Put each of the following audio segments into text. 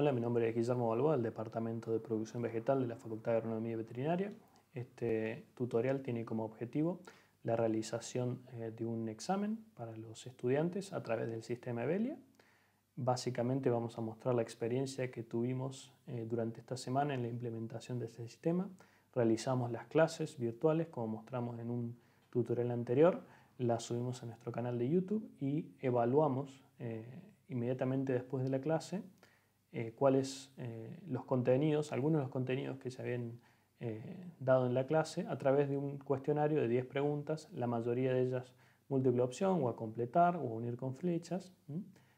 Hola, mi nombre es Guillermo Balboa, del Departamento de Producción Vegetal de la Facultad de Agronomía y Veterinaria. Este tutorial tiene como objetivo la realización eh, de un examen para los estudiantes a través del sistema Evelia. Básicamente vamos a mostrar la experiencia que tuvimos eh, durante esta semana en la implementación de este sistema. Realizamos las clases virtuales como mostramos en un tutorial anterior, las subimos a nuestro canal de YouTube y evaluamos eh, inmediatamente después de la clase eh, cuáles eh, los contenidos, algunos de los contenidos que se habían eh, dado en la clase a través de un cuestionario de 10 preguntas, la mayoría de ellas múltiple opción o a completar o a unir con flechas.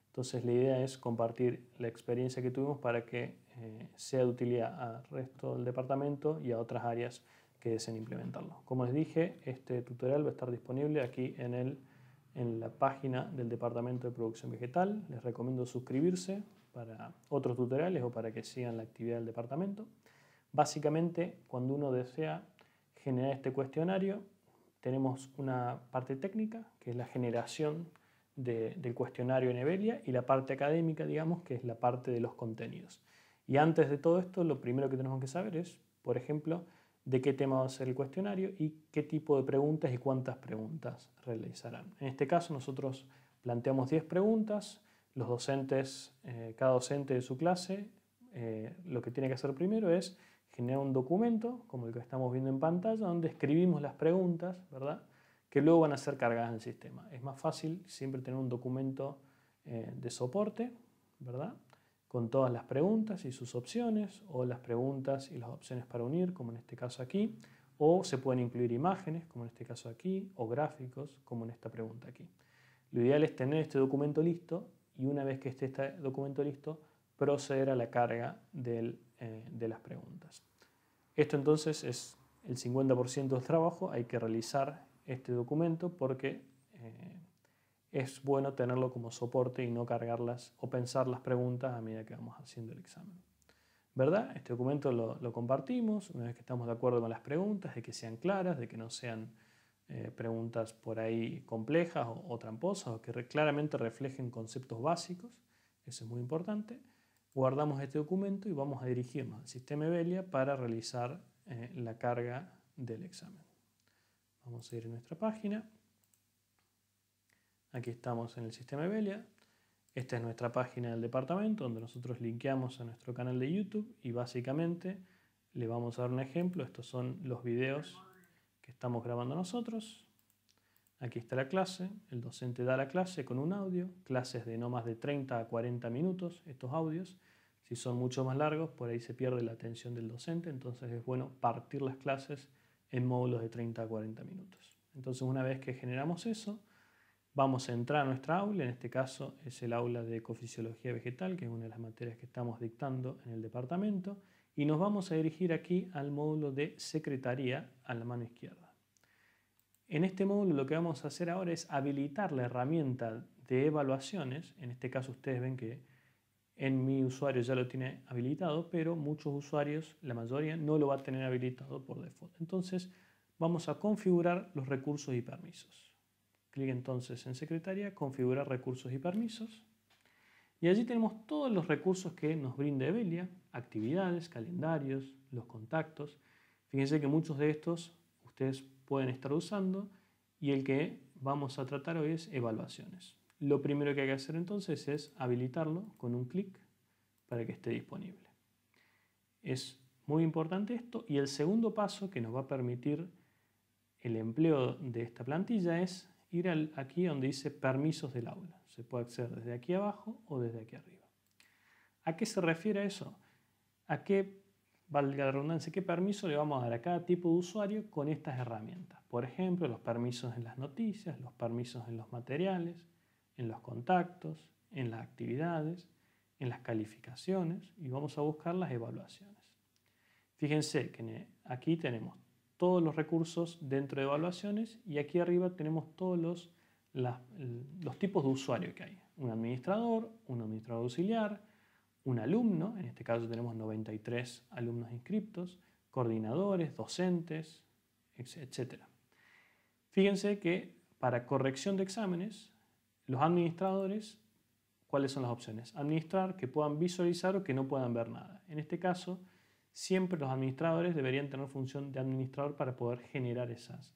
Entonces la idea es compartir la experiencia que tuvimos para que eh, sea de utilidad al resto del departamento y a otras áreas que deseen implementarlo. Como les dije, este tutorial va a estar disponible aquí en, el, en la página del Departamento de Producción Vegetal. Les recomiendo suscribirse para otros tutoriales o para que sigan la actividad del departamento. Básicamente, cuando uno desea generar este cuestionario, tenemos una parte técnica, que es la generación del cuestionario en Evelia, y la parte académica, digamos, que es la parte de los contenidos. Y antes de todo esto, lo primero que tenemos que saber es, por ejemplo, de qué tema va a ser el cuestionario y qué tipo de preguntas y cuántas preguntas realizarán. En este caso, nosotros planteamos 10 preguntas los docentes, eh, cada docente de su clase, eh, lo que tiene que hacer primero es generar un documento, como el que estamos viendo en pantalla, donde escribimos las preguntas, ¿verdad? Que luego van a ser cargadas en el sistema. Es más fácil siempre tener un documento eh, de soporte, ¿verdad? Con todas las preguntas y sus opciones, o las preguntas y las opciones para unir, como en este caso aquí, o se pueden incluir imágenes, como en este caso aquí, o gráficos, como en esta pregunta aquí. Lo ideal es tener este documento listo y una vez que esté este documento listo, proceder a la carga eh, de las preguntas. Esto entonces es el 50% del trabajo, hay que realizar este documento porque eh, es bueno tenerlo como soporte y no cargarlas o pensar las preguntas a medida que vamos haciendo el examen. ¿Verdad? Este documento lo compartimos, una vez que estamos de acuerdo con las preguntas, de que sean claras, de que no sean eh, preguntas por ahí complejas o, tramposas o que claramente reflejen conceptos básicos, eso es muy importante. Guardamos este documento y vamos a dirigirnos al sistema Evelia para realizar eh, la carga del examen. Vamos a ir a nuestra página. Aquí estamos en el sistema Evelia. Esta es nuestra página del departamento donde nosotros linkeamos a nuestro canal de YouTube y básicamente le vamos a dar un ejemplo. Estos son los videos estamos grabando nosotros. Aquí está la clase, el docente da la clase con un audio, clases de no más de 30 a 40 minutos, estos audios. Si son mucho más largos, por ahí se pierde la atención del docente, entonces es bueno partir las clases en módulos de 30 a 40 minutos. Entonces una vez que generamos eso, vamos a entrar a nuestra aula, en este caso es el aula de ecofisiología vegetal, que es una de las materias que estamos dictando en el departamento, y nos vamos a dirigir aquí al módulo de secretaría a la mano izquierda. En este módulo lo que vamos a hacer ahora es habilitar la herramienta de evaluaciones, en este caso ustedes ven que en mi usuario ya lo tiene habilitado, pero muchos usuarios, la mayoría, no lo va a tener habilitado por default. Entonces vamos a configurar los recursos y permisos. Clic entonces en Secretaría, Configurar recursos y permisos. Y allí tenemos todos los recursos que nos brinda Evelia, actividades, calendarios, los contactos. Fíjense que muchos de estos ustedes pueden estar usando y el que vamos a tratar hoy es evaluaciones. Lo primero que hay que hacer entonces es habilitarlo con un clic para que esté disponible. Es muy importante esto y el segundo paso que nos va a permitir el empleo de esta plantilla es ir aquí donde dice permisos del aula. Se puede acceder desde aquí abajo o desde aquí arriba. ¿A qué se refiere eso? ¿A qué, valga la redundancia, qué permiso le vamos a dar a cada tipo de usuario con estas herramientas? Por ejemplo, los permisos en las noticias, los permisos en los materiales, en los contactos, en las actividades, en las calificaciones y vamos a buscar las evaluaciones. Fíjense que aquí tenemos todos los recursos dentro de evaluaciones y aquí arriba tenemos todos los los tipos de usuario que hay. Un administrador, un administrador auxiliar, un alumno, en este caso tenemos 93 alumnos inscriptos, coordinadores, docentes, etc. Fíjense que para corrección de exámenes, los administradores, ¿cuáles son las opciones? Administrar, que puedan visualizar o que no puedan ver nada. En este caso, siempre los administradores deberían tener función de administrador para poder generar esas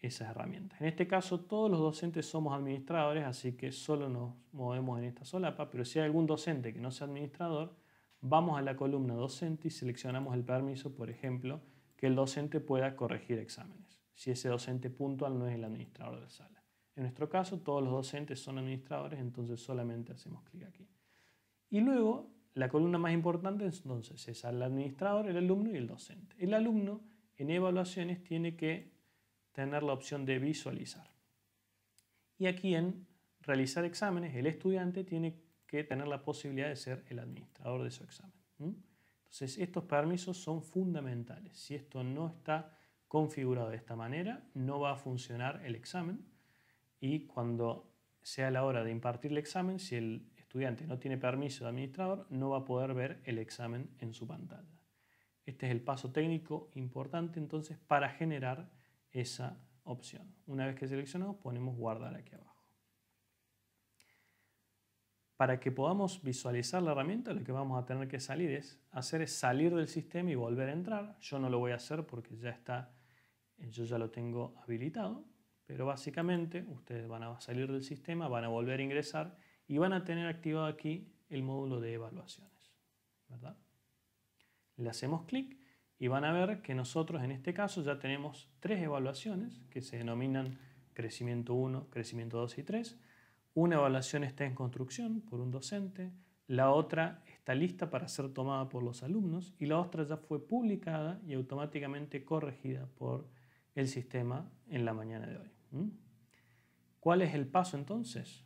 esas herramientas. En este caso todos los docentes somos administradores, así que solo nos movemos en esta solapa, pero si hay algún docente que no sea administrador, vamos a la columna docente y seleccionamos el permiso, por ejemplo, que el docente pueda corregir exámenes, si ese docente puntual no es el administrador de la sala. En nuestro caso todos los docentes son administradores, entonces solamente hacemos clic aquí. Y luego la columna más importante entonces es el administrador, el alumno y el docente. El alumno en evaluaciones tiene que tener la opción de visualizar. Y aquí en realizar exámenes, el estudiante tiene que tener la posibilidad de ser el administrador de su examen. Entonces, estos permisos son fundamentales. Si esto no está configurado de esta manera, no va a funcionar el examen y cuando sea la hora de impartir el examen, si el estudiante no tiene permiso de administrador, no va a poder ver el examen en su pantalla. Este es el paso técnico importante entonces para generar esa opción. Una vez que seleccionamos, ponemos guardar aquí abajo. Para que podamos visualizar la herramienta, lo que vamos a tener que salir es hacer es salir del sistema y volver a entrar. Yo no lo voy a hacer porque ya está, eh, yo ya lo tengo habilitado, pero básicamente ustedes van a salir del sistema, van a volver a ingresar y van a tener activado aquí el módulo de evaluaciones, ¿verdad? Le hacemos clic y van a ver que nosotros en este caso ya tenemos tres evaluaciones que se denominan crecimiento 1, crecimiento 2 y 3. Una evaluación está en construcción por un docente, la otra está lista para ser tomada por los alumnos y la otra ya fue publicada y automáticamente corregida por el sistema en la mañana de hoy. ¿Cuál es el paso entonces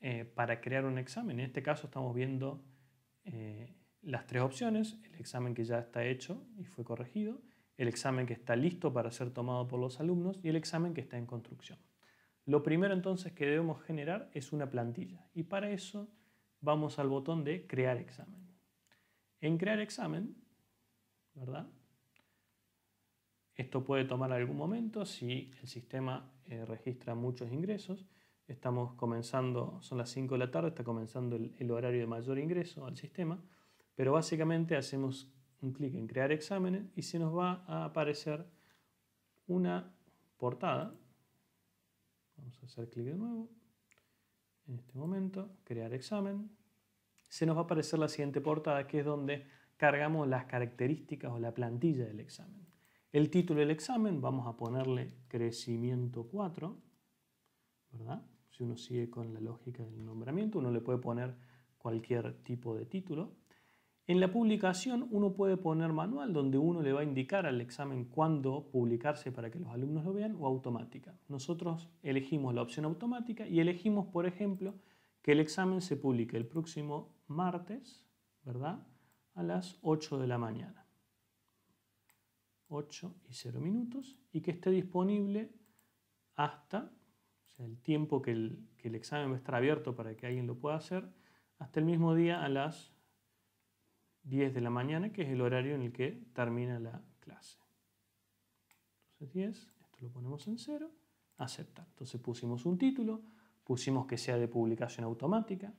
eh, para crear un examen? En este caso estamos viendo eh, las tres opciones, el examen que ya está hecho y fue corregido, el examen que está listo para ser tomado por los alumnos y el examen que está en construcción. Lo primero entonces que debemos generar es una plantilla y para eso vamos al botón de crear examen. En crear examen, ¿verdad? Esto puede tomar algún momento si el sistema eh, registra muchos ingresos. Estamos comenzando, son las 5 de la tarde, está comenzando el horario de mayor ingreso al sistema. Pero básicamente hacemos un clic en crear exámenes y se nos va a aparecer una portada. Vamos a hacer clic de nuevo. En este momento, crear examen. Se nos va a aparecer la siguiente portada que es donde cargamos las características o la plantilla del examen. El título del examen, vamos a ponerle crecimiento 4, ¿verdad? Si uno sigue con la lógica del nombramiento, uno le puede poner cualquier tipo de título. En la publicación uno puede poner manual donde uno le va a indicar al examen cuándo publicarse para que los alumnos lo vean o automática. Nosotros elegimos la opción automática y elegimos, por ejemplo, que el examen se publique el próximo martes, ¿verdad? A las 8 de la mañana. 8 y 0 minutos y que esté disponible hasta, o sea, el tiempo que el, que el examen va a estar abierto para que alguien lo pueda hacer, hasta el mismo día a las 10 de la mañana, que es el horario en el que termina la clase. Entonces 10, esto lo ponemos en 0, aceptar. Entonces pusimos un título, pusimos que sea de publicación automática.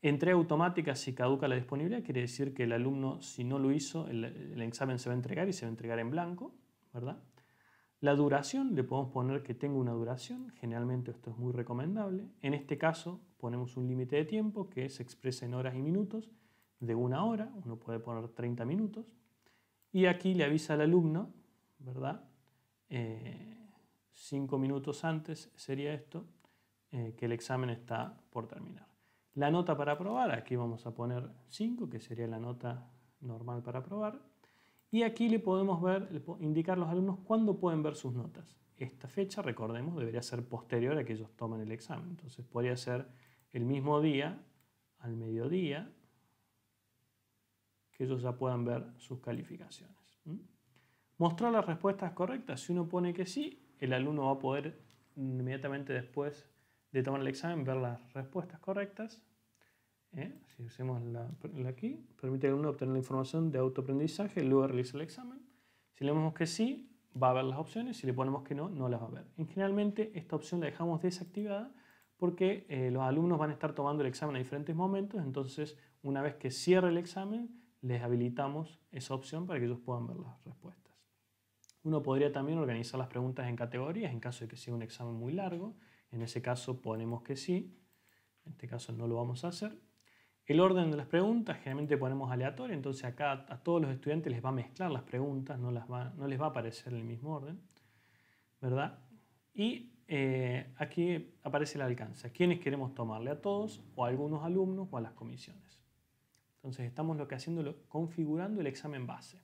Entre automática, si caduca la disponibilidad, quiere decir que el alumno, si no lo hizo, el, examen se va a entregar y se va a entregar en blanco, ¿verdad? La duración, le podemos poner que tenga una duración, generalmente esto es muy recomendable. En este caso ponemos un límite de tiempo que se expresa en horas y minutos de una hora, uno puede poner 30 minutos, y aquí le avisa al alumno, ¿verdad? Eh, cinco minutos antes sería esto, eh, que el examen está por terminar. La nota para aprobar, aquí vamos a poner 5, que sería la nota normal para aprobar. Y aquí le podemos ver, indicar a los alumnos cuándo pueden ver sus notas. Esta fecha, recordemos, debería ser posterior a que ellos tomen el examen. Entonces podría ser el mismo día, al mediodía, que ellos ya puedan ver sus calificaciones. Mostrar las respuestas correctas. Si uno pone que sí, el alumno va a poder inmediatamente después de tomar el examen ver las respuestas correctas. ¿eh? Si hacemos la, aquí, permite al alumno obtener la información de autoaprendizaje, luego realiza el examen. Si le damos que sí, va a ver las opciones, si le ponemos que no, no las va a ver. generalmente esta opción la dejamos desactivada porque eh, los alumnos van a estar tomando el examen a diferentes momentos, entonces una vez que cierre el examen, les habilitamos esa opción para que ellos puedan ver las respuestas. Uno podría también organizar las preguntas en categorías en caso de que sea un examen muy largo. En ese caso ponemos que sí, en este caso no lo vamos a hacer. El orden de las preguntas generalmente ponemos aleatorio, entonces acá a todos los estudiantes les va a mezclar las preguntas, no, les va a aparecer el mismo orden, ¿verdad? Y eh, aquí aparece el alcance, quiénes queremos tomarle, a todos o a algunos alumnos o a las comisiones. Entonces estamos lo que haciendo, configurando el examen base.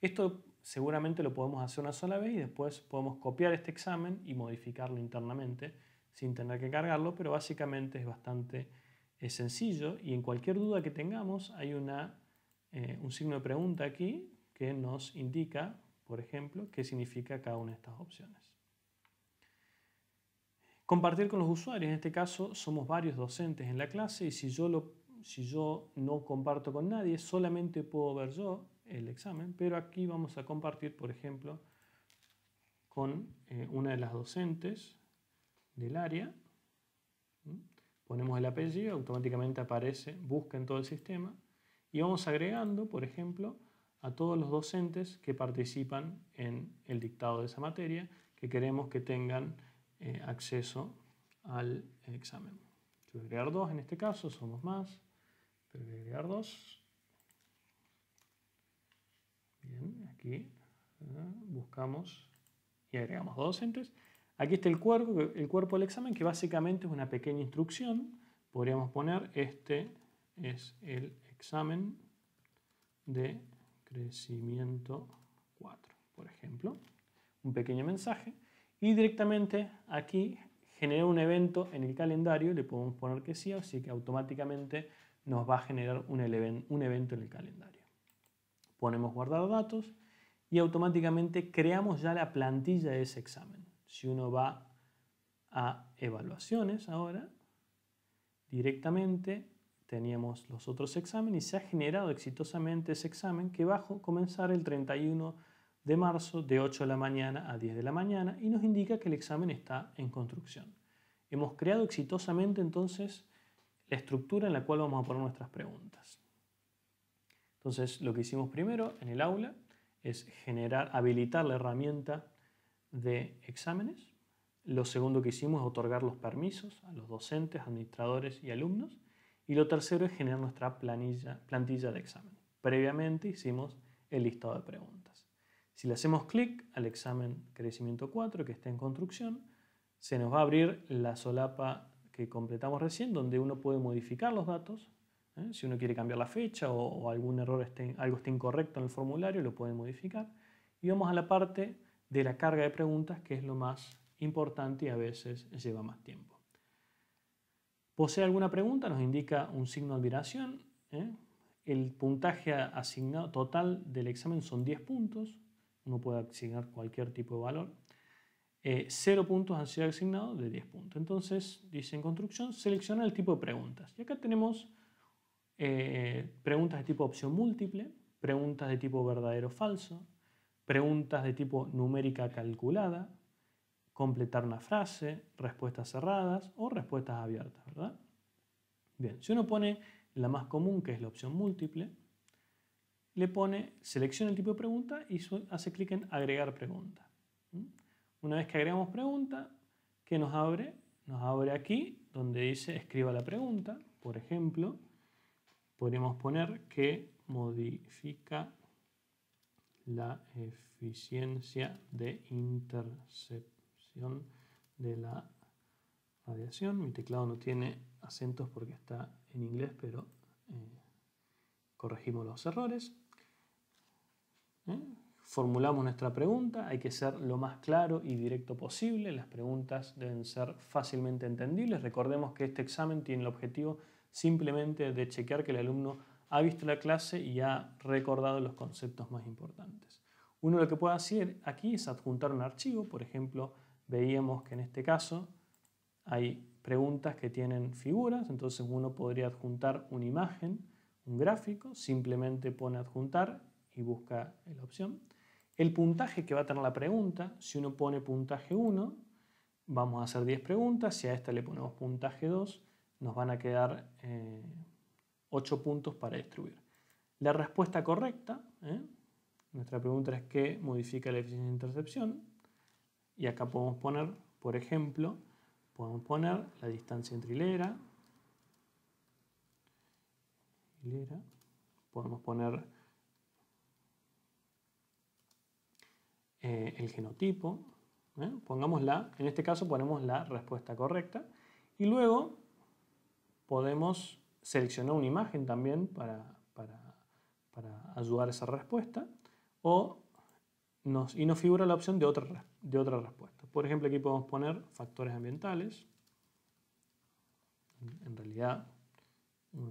Esto seguramente lo podemos hacer una sola vez y después podemos copiar este examen y modificarlo internamente sin tener que cargarlo, pero básicamente es bastante eh, sencillo y en cualquier duda que tengamos hay una, eh, un signo de pregunta aquí que nos indica, por ejemplo, qué significa cada una de estas opciones. Compartir con los usuarios, en este caso somos varios docentes en la clase y si yo lo si yo no comparto con nadie, solamente puedo ver yo el examen, pero aquí vamos a compartir, por ejemplo, con eh, una de las docentes del área. Ponemos el apellido, automáticamente aparece, busca en todo el sistema y vamos agregando, por ejemplo, a todos los docentes que participan en el dictado de esa materia, que queremos que tengan eh, acceso al examen. Yo voy a agregar dos en este caso, somos más agregar este, dos. Bien, aquí ¿eh? buscamos y agregamos dos docentes. Aquí está el cuerpo, el cuerpo del examen, que básicamente es una pequeña instrucción. Podríamos poner, este es el examen de crecimiento 4, por ejemplo. Un pequeño mensaje. Y directamente aquí genera un evento en el calendario, le podemos poner que sí, así que automáticamente nos va a generar un, evento en el calendario. Ponemos guardar datos y automáticamente creamos ya la plantilla de ese examen. Si uno va a evaluaciones ahora, directamente teníamos los otros exámenes y se ha generado exitosamente ese examen que va a comenzar el 31 de marzo de 8 de la mañana a 10 de la mañana y nos indica que el examen está en construcción. Hemos creado exitosamente entonces la estructura en la cual vamos a poner nuestras preguntas. Entonces, lo que hicimos primero en el aula es generar, habilitar la herramienta de exámenes. Lo segundo que hicimos es otorgar los permisos a los docentes, administradores y alumnos. Y lo tercero es generar nuestra plantilla de examen. Previamente hicimos el listado de preguntas. Si le hacemos clic al examen Crecimiento 4 que está en construcción, se nos va a abrir la solapa que completamos recién, donde uno puede modificar los datos. ¿eh? Si uno quiere cambiar la fecha o, algún error esté, algo está incorrecto en el formulario, lo puede modificar. Y vamos a la parte de la carga de preguntas, que es lo más importante y a veces lleva más tiempo. ¿Posee alguna pregunta? Nos indica un signo de admiración. ¿eh? El puntaje asignado total del examen son 10 puntos. Uno puede asignar cualquier tipo de valor. Eh, cero puntos han sido asignados de 10 puntos. Entonces, dice en construcción, selecciona el tipo de preguntas. Y acá tenemos eh, preguntas de tipo opción múltiple, preguntas de tipo verdadero o falso, preguntas de tipo numérica calculada, completar una frase, respuestas cerradas o respuestas abiertas, ¿verdad? Bien, si uno pone la más común, que es la opción múltiple, le pone, selecciona el tipo de pregunta y hace clic en agregar pregunta. Una vez que agregamos pregunta, ¿qué nos abre? Nos abre aquí donde dice escriba la pregunta. Por ejemplo, podríamos poner que modifica la eficiencia de intercepción de la radiación. Mi teclado no tiene acentos porque está en inglés, pero eh, corregimos los errores. ¿Eh? formulamos nuestra pregunta, hay que ser lo más claro y directo posible, las preguntas deben ser fácilmente entendibles. Recordemos que este examen tiene el objetivo simplemente de chequear que el alumno ha visto la clase y ha recordado los conceptos más importantes. Uno lo que puede hacer aquí es adjuntar un archivo, por ejemplo, veíamos que en este caso hay preguntas que tienen figuras, entonces uno podría adjuntar una imagen, un gráfico, simplemente pone adjuntar y busca la opción el puntaje que va a tener la pregunta, si uno pone puntaje 1, vamos a hacer 10 preguntas, si a esta le ponemos puntaje 2, nos van a quedar 8 eh, puntos para distribuir. La respuesta correcta, ¿eh? nuestra pregunta es qué modifica la eficiencia de intercepción, y acá podemos poner, por ejemplo, podemos poner la distancia entre hilera, hilera, podemos poner Eh, el genotipo, ¿eh? en este caso ponemos la respuesta correcta y luego podemos seleccionar una imagen también para, ayudar a esa respuesta o nos, y nos figura la opción de otra, de otra respuesta. Por ejemplo, aquí podemos poner factores ambientales. En realidad,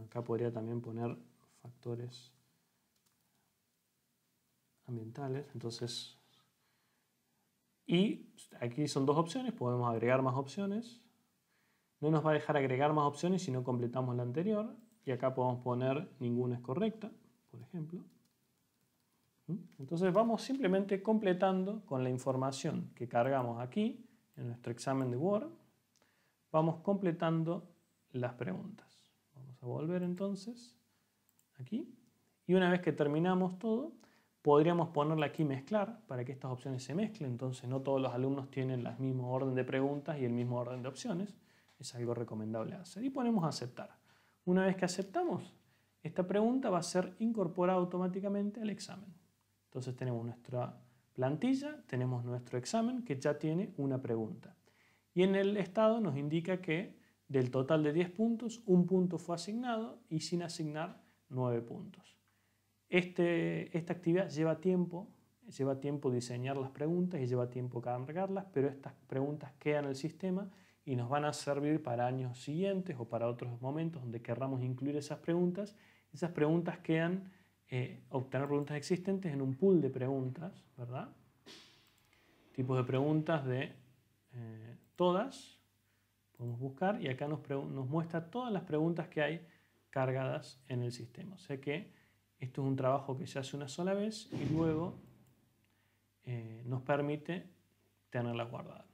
acá podría también poner factores ambientales. Entonces, y pues, aquí son dos opciones, podemos agregar más opciones. No nos va a dejar agregar más opciones si no completamos la anterior. Y acá podemos poner ninguna es correcta, por ejemplo. ¿Mm? Entonces vamos simplemente completando con la información que cargamos aquí en nuestro examen de Word. Vamos completando las preguntas. Vamos a volver entonces aquí. Y una vez que terminamos todo, Podríamos ponerla aquí mezclar para que estas opciones se mezclen, entonces no todos los alumnos tienen el mismo orden de preguntas y el mismo orden de opciones. Es algo recomendable hacer. Y ponemos aceptar. Una vez que aceptamos, esta pregunta va a ser incorporada automáticamente al examen. Entonces tenemos nuestra plantilla, tenemos nuestro examen que ya tiene una pregunta. Y en el estado nos indica que del total de 10 puntos, un punto fue asignado y sin asignar 9 puntos. Este, esta actividad lleva tiempo, lleva tiempo diseñar las preguntas y lleva tiempo cargarlas, pero estas preguntas quedan en el sistema y nos van a servir para años siguientes o para otros momentos donde querramos incluir esas preguntas. Esas preguntas quedan, eh, obtener preguntas existentes en un pool de preguntas, ¿verdad? Tipos de preguntas de eh, todas, podemos buscar y acá nos, nos muestra todas las preguntas que hay cargadas en el sistema. O que esto es un trabajo que se hace una sola vez y luego eh, nos permite tenerla guardada.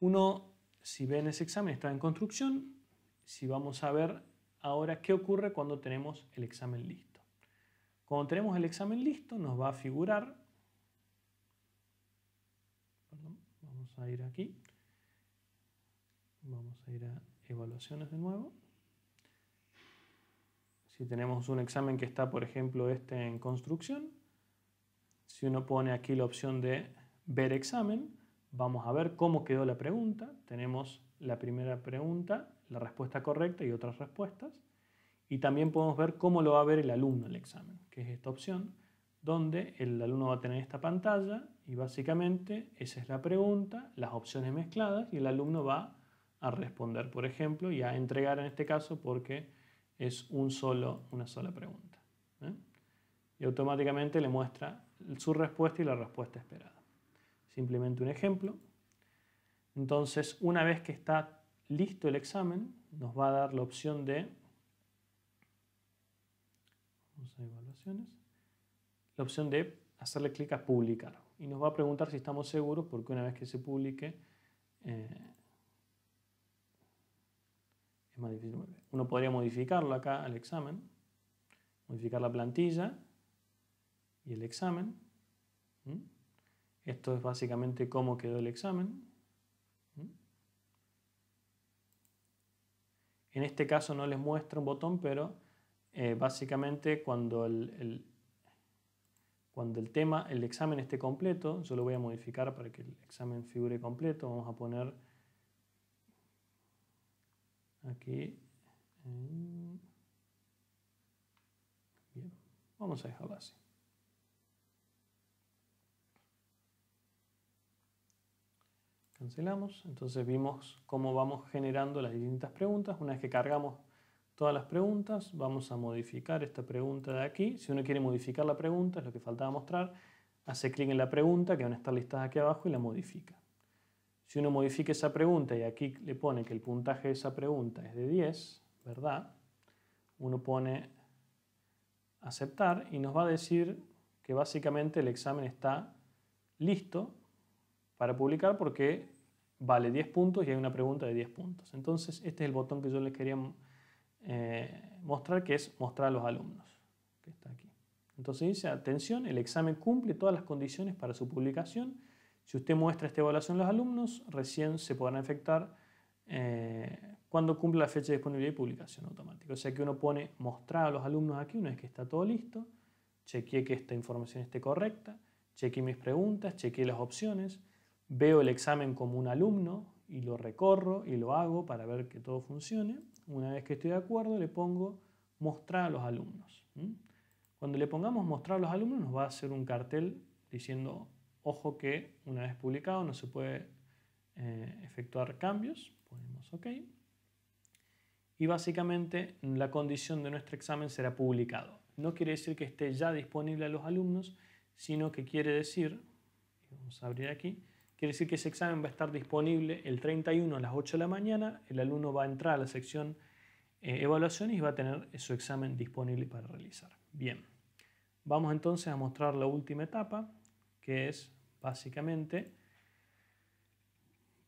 Uno, si ven ese examen, está en construcción. Si vamos a ver ahora qué ocurre cuando tenemos el examen listo. Cuando tenemos el examen listo, nos va a figurar. vamos a ir aquí. Vamos a ir a evaluaciones de nuevo. Si tenemos un examen que está, por ejemplo, este en construcción, si uno pone aquí la opción de ver examen, vamos a ver cómo quedó la pregunta. Tenemos la primera pregunta, la respuesta correcta y otras respuestas. Y también podemos ver cómo lo va a ver el alumno el examen, que es esta opción, donde el alumno va a tener esta pantalla y básicamente esa es la pregunta, las opciones mezcladas y el alumno va a responder, por ejemplo, y a entregar en este caso porque es un solo, una sola pregunta. ¿eh? Y automáticamente le muestra su respuesta y la respuesta esperada. Simplemente un ejemplo. Entonces, una vez que está listo el examen, nos va a dar la opción de... evaluaciones. La opción de hacerle clic a publicar. Y nos va a preguntar si estamos seguros porque una vez que se publique... Eh, uno podría modificarlo acá al examen, modificar la plantilla y el examen. Esto es básicamente cómo quedó el examen. En este caso no les muestra un botón, pero eh, básicamente cuando cuando el tema, el examen esté completo, yo lo voy a modificar para que el examen figure completo, vamos a poner aquí. Eh, bien, vamos a dejarlo así. Cancelamos, entonces vimos cómo vamos generando las distintas preguntas. Una vez que cargamos todas las preguntas, vamos a modificar esta pregunta de aquí. Si uno quiere modificar la pregunta, es lo que faltaba mostrar, hace clic en la pregunta que van a estar listadas aquí abajo y la modifica. Si uno modifica esa pregunta y aquí le pone que el puntaje de esa pregunta es de 10, ¿verdad? Uno pone aceptar y nos va a decir que básicamente el examen está listo para publicar porque vale 10 puntos y hay una pregunta de 10 puntos. Entonces este es el botón que yo les quería eh, mostrar, que es mostrar a los alumnos, que está aquí. Entonces dice, atención, el examen cumple todas las condiciones para su publicación si usted muestra esta evaluación a los alumnos, recién se podrán afectar eh, cuando cumpla la fecha de disponibilidad y publicación automática. O sea que uno pone mostrar a los alumnos aquí una vez que está todo listo, chequeé que esta información esté correcta, chequeé mis preguntas, chequeé las opciones, veo el examen como un alumno y lo recorro y lo hago para ver que todo funcione. Una vez que estoy de acuerdo, le pongo mostrar a los alumnos. Cuando le pongamos mostrar a los alumnos, nos va a hacer un cartel diciendo Ojo que una vez publicado no se puede eh, efectuar cambios. Ponemos OK. Y básicamente la condición de nuestro examen será publicado. No quiere decir que esté ya disponible a los alumnos, sino que quiere decir, vamos a abrir aquí, quiere decir que ese examen va a estar disponible el 31 a las 8 de la mañana. El alumno va a entrar a la sección evaluación eh, evaluaciones y va a tener su examen disponible para realizar. Bien, vamos entonces a mostrar la última etapa, que es básicamente.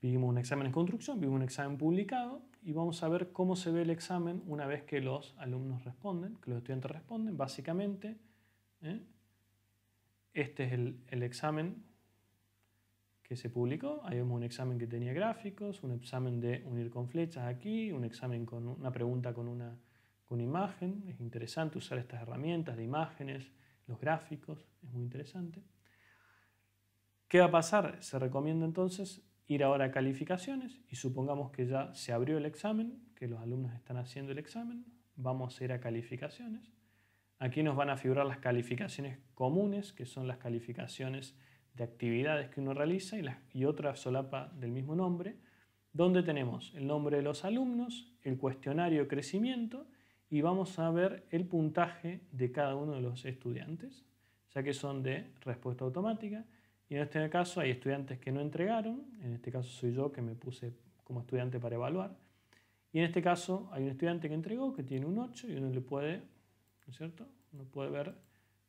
Vimos un examen en construcción, vimos un examen publicado y vamos a ver cómo se ve el examen una vez que los alumnos responden, que los estudiantes responden. Básicamente, ¿eh? este es el, examen que se publicó. Ahí vemos un examen que tenía gráficos, un examen de unir con flechas aquí, un examen con una pregunta con una, imagen. Es interesante usar estas herramientas de imágenes, los gráficos, es muy interesante. ¿Qué va a pasar? Se recomienda entonces ir ahora a calificaciones y supongamos que ya se abrió el examen, que los alumnos están haciendo el examen, vamos a ir a calificaciones. Aquí nos van a figurar las calificaciones comunes, que son las calificaciones de actividades que uno realiza y, la, otra solapa del mismo nombre, donde tenemos el nombre de los alumnos, el cuestionario crecimiento y vamos a ver el puntaje de cada uno de los estudiantes, ya que son de respuesta automática, en este caso hay estudiantes que no entregaron, en este caso soy yo que me puse como estudiante para evaluar. Y en este caso hay un estudiante que entregó que tiene un 8 y uno le puede, cierto? Uno puede ver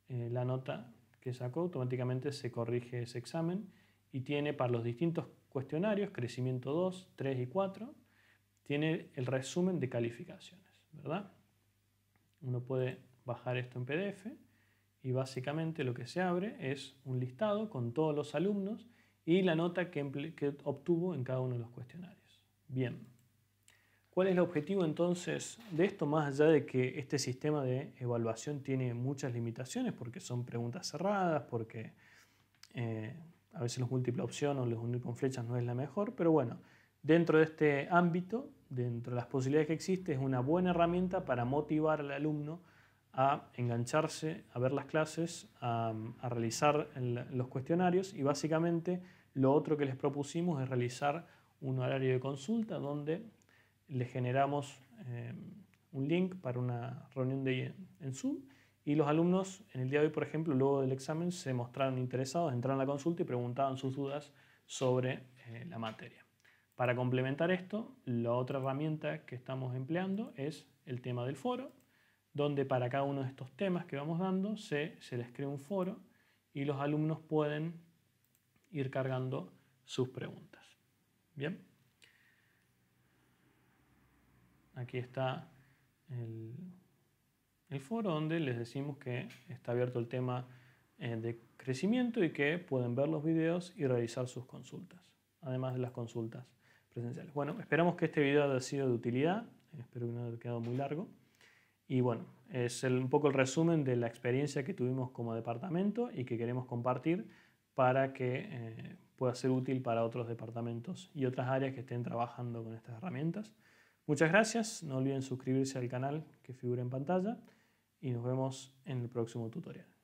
eh, la nota que sacó, automáticamente se corrige ese examen y tiene para los distintos cuestionarios, crecimiento 2, 3 y 4, tiene el resumen de calificaciones, ¿verdad? Uno puede bajar esto en PDF y básicamente lo que se abre es un listado con todos los alumnos y la nota que, obtuvo en cada uno de los cuestionarios. Bien, ¿cuál es el objetivo entonces de esto? Más allá de que este sistema de evaluación tiene muchas limitaciones porque son preguntas cerradas, porque eh, a veces los múltiples opciones o los unir con flechas no es la mejor, pero bueno, dentro de este ámbito, dentro de las posibilidades que existe, es una buena herramienta para motivar al alumno a engancharse, a ver las clases, a, realizar los cuestionarios y básicamente lo otro que les propusimos es realizar un horario de consulta donde les generamos eh, un link para una reunión de, en Zoom y los alumnos en el día de hoy, por ejemplo, luego del examen se mostraron interesados, entraron a la consulta y preguntaban sus dudas sobre eh, la materia. Para complementar esto, la otra herramienta que estamos empleando es el tema del foro, donde para cada uno de estos temas que vamos dando se, se les crea un foro y los alumnos pueden ir cargando sus preguntas. Bien. Aquí está el, el foro donde les decimos que está abierto el tema eh, de crecimiento y que pueden ver los videos y realizar sus consultas, además de las consultas presenciales. Bueno, esperamos que este video haya sido de utilidad, espero que no haya quedado muy largo. Y bueno, es un poco el resumen de la experiencia que tuvimos como departamento y que queremos compartir para que eh, pueda ser útil para otros departamentos y otras áreas que estén trabajando con estas herramientas. Muchas gracias, no olviden suscribirse al canal que figura en pantalla y nos vemos en el próximo tutorial.